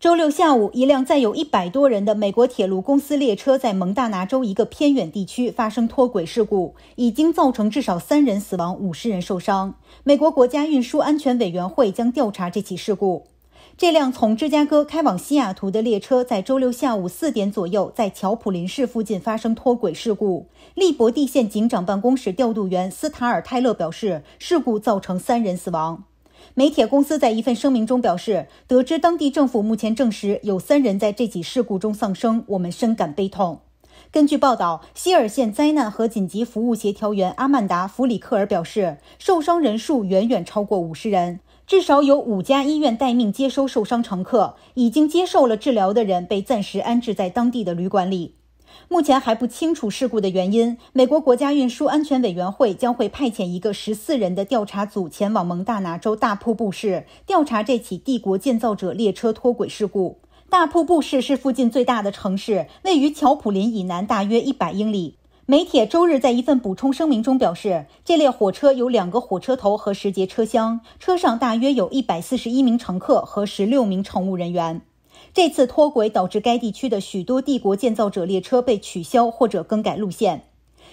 周六下午，一辆载有一百多人的美国铁路公司列车在蒙大拿州一个偏远地区发生脱轨事故，已经造成至少三人死亡，五十人受伤。美国国家运输安全委员会将调查这起事故。这辆从芝加哥开往西雅图的列车在周六下午四点左右在乔普林市附近发生脱轨事故。利伯地县警长办公室调度员斯塔尔泰勒表示，事故造成三人死亡。美铁公司在一份声明中表示，得知当地政府目前证实有三人在这起事故中丧生，我们深感悲痛。根据报道，希尔县灾难和紧急服务协调员阿曼达·弗里克尔表示，受伤人数远远超过五十人，至少有五家医院待命接收受伤乘客，已经接受了治疗的人被暂时安置在当地的旅馆里。目前还不清楚事故的原因。美国国家运输安全委员会将会派遣一个十四人的调查组前往蒙大拿州大瀑布市，调查这起帝国建造者列车脱轨事故。大瀑布市是附近最大的城市，位于乔普林以南大约一百英里。美铁周日在一份补充声明中表示，这列火车有两个火车头和十节车厢，车上大约有一百四十一名乘客和十六名乘务人员。这次脱轨导致该地区的许多帝国建造者列车被取消或者更改路线。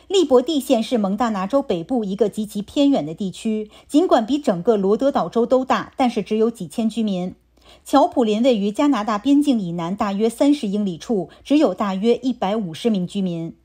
利伯蒂县是蒙大拿州北部一个极其偏远的地区，尽管比整个罗德岛州都大，但是只有几千居民。乔普林位于加拿大边境以南大约三十英里处，只有大约一百五十名居民。